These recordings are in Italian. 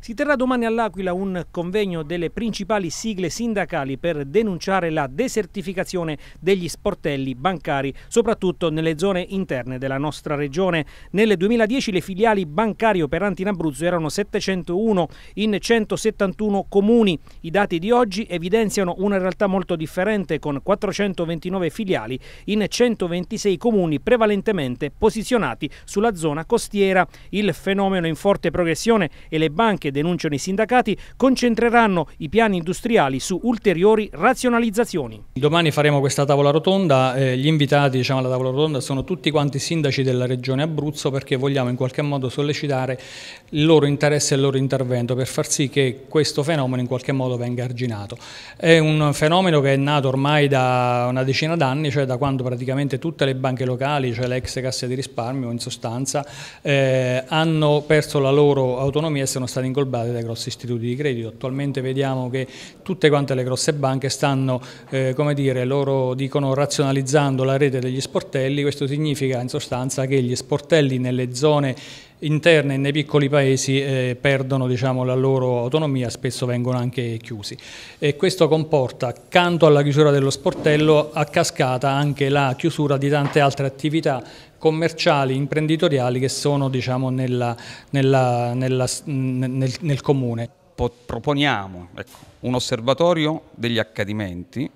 Si terrà domani all'Aquila un convegno delle principali sigle sindacali per denunciare la desertificazione degli sportelli bancari, soprattutto nelle zone interne della nostra regione. Nel 2010 le filiali bancarie operanti in Abruzzo erano 701 in 171 comuni. I dati di oggi evidenziano una realtà molto differente con 429 filiali in 126 comuni prevalentemente posizionati sulla zona costiera. Il fenomeno in forte progressione e le banche che denunciano i sindacati concentreranno i piani industriali su ulteriori razionalizzazioni. Domani faremo questa tavola rotonda, eh, gli invitati diciamo, alla tavola rotonda sono tutti quanti i sindaci della regione Abruzzo perché vogliamo in qualche modo sollecitare il loro interesse e il loro intervento per far sì che questo fenomeno in qualche modo venga arginato. È un fenomeno che è nato ormai da una decina d'anni, cioè da quando praticamente tutte le banche locali, cioè le ex casse di risparmio in sostanza, eh, hanno perso la loro autonomia e sono state in ingolbate dai grossi istituti di credito. Attualmente vediamo che tutte quante le grosse banche stanno, eh, come dire, loro dicono razionalizzando la rete degli sportelli, questo significa in sostanza che gli sportelli nelle zone interne nei piccoli paesi eh, perdono diciamo, la loro autonomia, spesso vengono anche chiusi. E questo comporta, accanto alla chiusura dello sportello, a cascata anche la chiusura di tante altre attività commerciali, imprenditoriali che sono diciamo, nella, nella, nella, nel, nel, comune. Proponiamo ecco, un osservatorio degli accadimenti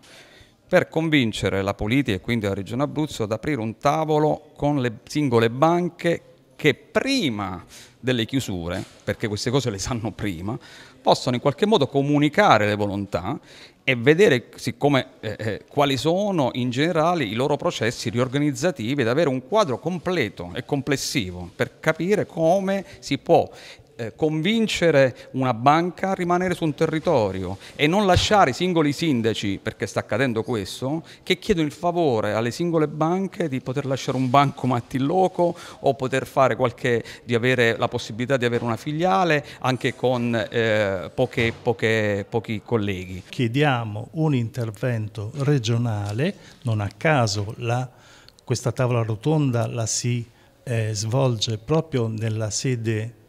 per convincere la politica e quindi la Regione Abruzzo ad aprire un tavolo con le singole banche che prima delle chiusure, perché queste cose le sanno prima, possono in qualche modo comunicare le volontà e vedere siccome, eh, eh, quali sono in generale i loro processi riorganizzativi ed avere un quadro completo e complessivo per capire come si può eh, convincere una banca a rimanere su un territorio e non lasciare i singoli sindaci, perché sta accadendo questo, che chiedono il favore alle singole banche di poter lasciare un banco matti loco o poter fare qualche, di avere la possibilità di avere una filiale anche con eh, poche, poche, pochi colleghi. Chiediamo un intervento regionale, non a caso la, questa tavola rotonda la si eh, svolge proprio nella sede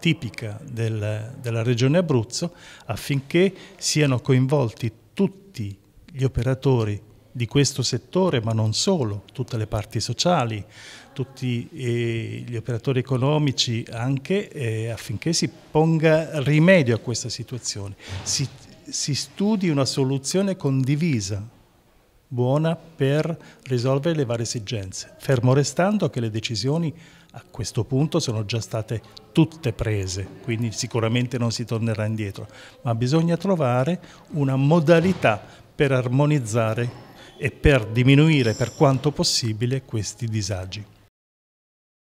tipica del, della regione Abruzzo affinché siano coinvolti tutti gli operatori di questo settore, ma non solo, tutte le parti sociali, tutti eh, gli operatori economici anche eh, affinché si ponga rimedio a questa situazione, si, si studi una soluzione condivisa buona per risolvere le varie esigenze, fermo restando che le decisioni a questo punto sono già state tutte prese, quindi sicuramente non si tornerà indietro, ma bisogna trovare una modalità per armonizzare e per diminuire per quanto possibile questi disagi.